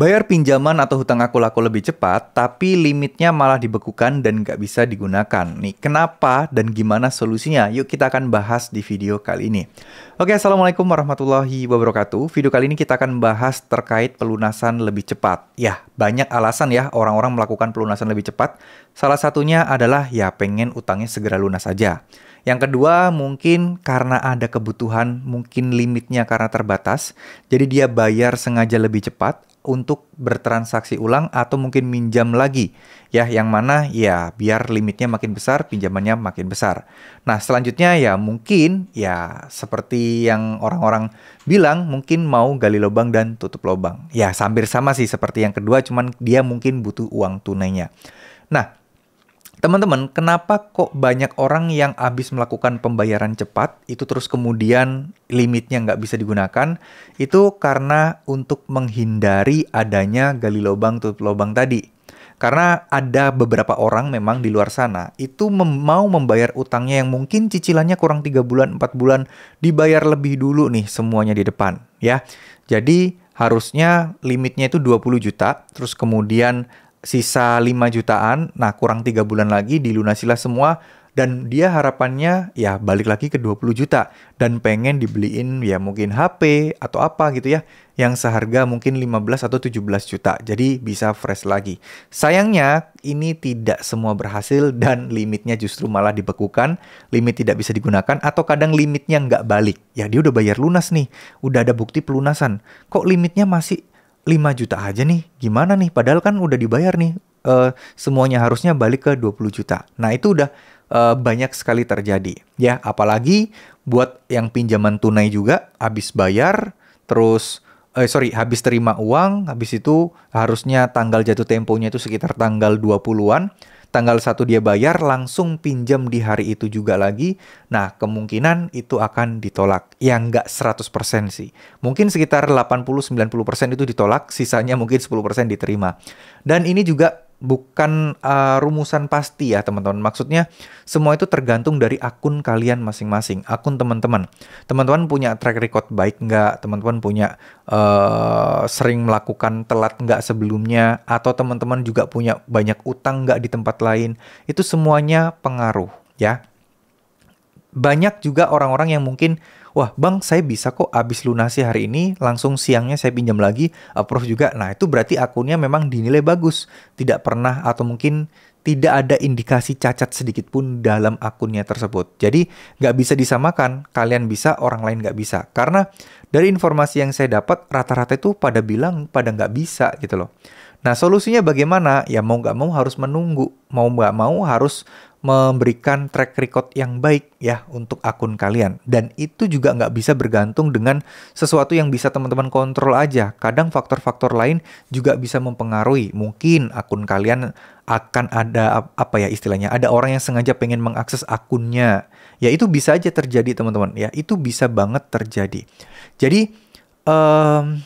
Bayar pinjaman atau hutang aku laku lebih cepat, tapi limitnya malah dibekukan dan nggak bisa digunakan. Nih, kenapa dan gimana solusinya? Yuk kita akan bahas di video kali ini. Oke, Assalamualaikum warahmatullahi wabarakatuh. Video kali ini kita akan bahas terkait pelunasan lebih cepat. Ya, banyak alasan ya orang-orang melakukan pelunasan lebih cepat. Salah satunya adalah ya pengen utangnya segera lunas saja. Yang kedua mungkin karena ada kebutuhan, mungkin limitnya karena terbatas, jadi dia bayar sengaja lebih cepat untuk bertransaksi ulang atau mungkin minjam lagi ya yang mana ya biar limitnya makin besar pinjamannya makin besar. Nah, selanjutnya ya mungkin ya seperti yang orang-orang bilang mungkin mau gali lubang dan tutup lubang. Ya, sambil sama sih seperti yang kedua cuman dia mungkin butuh uang tunainya. Nah, Teman-teman, kenapa kok banyak orang yang habis melakukan pembayaran cepat itu terus kemudian limitnya nggak bisa digunakan? Itu karena untuk menghindari adanya gali lubang tutup lubang tadi. Karena ada beberapa orang memang di luar sana itu mem mau membayar utangnya yang mungkin cicilannya kurang tiga bulan, 4 bulan, dibayar lebih dulu nih semuanya di depan ya. Jadi harusnya limitnya itu 20 juta, terus kemudian sisa 5 jutaan, nah kurang tiga bulan lagi dilunasilah semua dan dia harapannya ya balik lagi ke 20 juta dan pengen dibeliin ya mungkin HP atau apa gitu ya yang seharga mungkin 15 atau 17 juta jadi bisa fresh lagi. Sayangnya ini tidak semua berhasil dan limitnya justru malah dibekukan, limit tidak bisa digunakan atau kadang limitnya nggak balik. Ya dia udah bayar lunas nih, udah ada bukti pelunasan. Kok limitnya masih 5 juta aja nih, gimana nih? Padahal kan udah dibayar nih, uh, semuanya harusnya balik ke 20 juta. Nah itu udah uh, banyak sekali terjadi. Ya, apalagi buat yang pinjaman tunai juga, habis bayar, terus, eh, sorry, habis terima uang, habis itu harusnya tanggal jatuh temponya itu sekitar tanggal 20-an, tanggal satu dia bayar langsung pinjam di hari itu juga lagi, nah kemungkinan itu akan ditolak. Ya nggak 100% sih. Mungkin sekitar 80-90% itu ditolak, sisanya mungkin 10% diterima. Dan ini juga bukan uh, rumusan pasti ya teman-teman. Maksudnya semua itu tergantung dari akun kalian masing-masing, akun teman-teman. Teman-teman punya track record baik nggak? Teman-teman punya uh, sering melakukan telat nggak sebelumnya? Atau teman-teman juga punya banyak utang nggak di tempat lain? Itu semuanya pengaruh ya. Banyak juga orang-orang yang mungkin wah bang saya bisa kok abis lunasi hari ini langsung siangnya saya pinjam lagi approve juga. Nah itu berarti akunnya memang dinilai bagus. Tidak pernah atau mungkin tidak ada indikasi cacat sedikit pun dalam akunnya tersebut. Jadi nggak bisa disamakan, kalian bisa, orang lain nggak bisa. Karena dari informasi yang saya dapat, rata-rata itu pada bilang pada nggak bisa gitu loh. Nah solusinya bagaimana? Ya mau nggak mau harus menunggu, mau nggak mau harus memberikan track record yang baik ya untuk akun kalian. Dan itu juga nggak bisa bergantung dengan sesuatu yang bisa teman-teman kontrol aja. Kadang faktor-faktor lain juga bisa mempengaruhi. Mungkin akun kalian akan ada apa ya istilahnya, ada orang yang sengaja pengen mengakses akunnya. Ya itu bisa aja terjadi teman-teman. Ya itu bisa banget terjadi. Jadi um,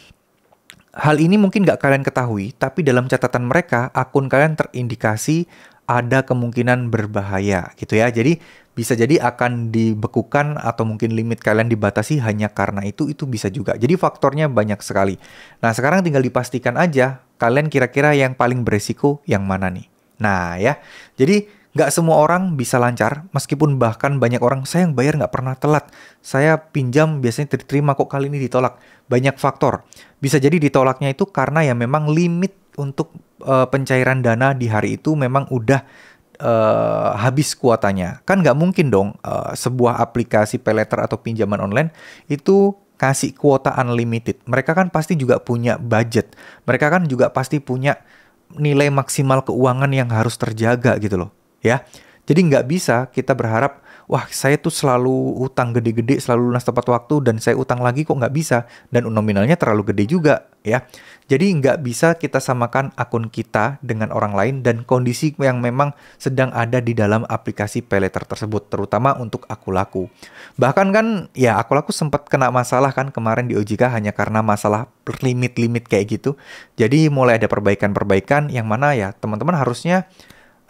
hal ini mungkin nggak kalian ketahui, tapi dalam catatan mereka akun kalian terindikasi ada kemungkinan berbahaya gitu ya. Jadi bisa jadi akan dibekukan atau mungkin limit kalian dibatasi hanya karena itu itu bisa juga. Jadi faktornya banyak sekali. Nah, sekarang tinggal dipastikan aja kalian kira-kira yang paling beresiko yang mana nih. Nah, ya. Jadi nggak semua orang bisa lancar, meskipun bahkan banyak orang saya yang bayar nggak pernah telat. Saya pinjam biasanya diterima kok kali ini ditolak. Banyak faktor. Bisa jadi ditolaknya itu karena ya memang limit untuk uh, pencairan dana di hari itu memang udah uh, habis kuotanya. Kan nggak mungkin dong uh, sebuah aplikasi peleter atau pinjaman online itu kasih kuota unlimited. Mereka kan pasti juga punya budget. Mereka kan juga pasti punya nilai maksimal keuangan yang harus terjaga gitu loh, ya. Jadi nggak bisa kita berharap, wah saya tuh selalu utang gede-gede, selalu lunas tepat waktu, dan saya utang lagi kok nggak bisa. Dan nominalnya terlalu gede juga ya. Jadi nggak bisa kita samakan akun kita dengan orang lain dan kondisi yang memang sedang ada di dalam aplikasi peleter tersebut, terutama untuk aku laku. Bahkan kan ya aku laku sempat kena masalah kan kemarin di OJK hanya karena masalah limit-limit kayak gitu. Jadi mulai ada perbaikan-perbaikan yang mana ya teman-teman harusnya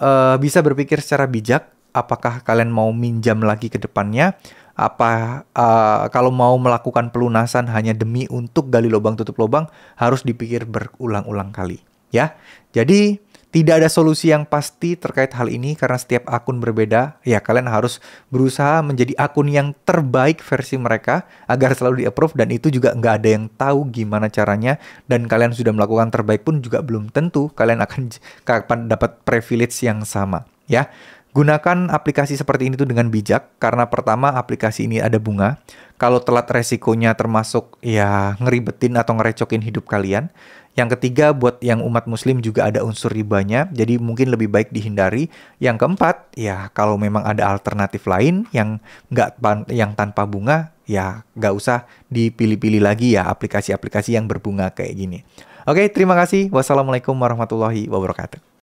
uh, bisa berpikir secara bijak apakah kalian mau minjam lagi ke depannya apa uh, kalau mau melakukan pelunasan hanya demi untuk gali lubang tutup lubang harus dipikir berulang-ulang kali ya. Jadi tidak ada solusi yang pasti terkait hal ini karena setiap akun berbeda. Ya, kalian harus berusaha menjadi akun yang terbaik versi mereka agar selalu di-approve dan itu juga nggak ada yang tahu gimana caranya dan kalian sudah melakukan terbaik pun juga belum tentu kalian akan kapan dapat privilege yang sama, ya. Gunakan aplikasi seperti ini tuh dengan bijak karena pertama aplikasi ini ada bunga. Kalau telat resikonya termasuk ya ngeribetin atau ngerecokin hidup kalian. Yang ketiga buat yang umat muslim juga ada unsur ribanya, jadi mungkin lebih baik dihindari. Yang keempat, ya kalau memang ada alternatif lain yang nggak yang tanpa bunga, ya nggak usah dipilih-pilih lagi ya aplikasi-aplikasi yang berbunga kayak gini. Oke, terima kasih. Wassalamualaikum warahmatullahi wabarakatuh.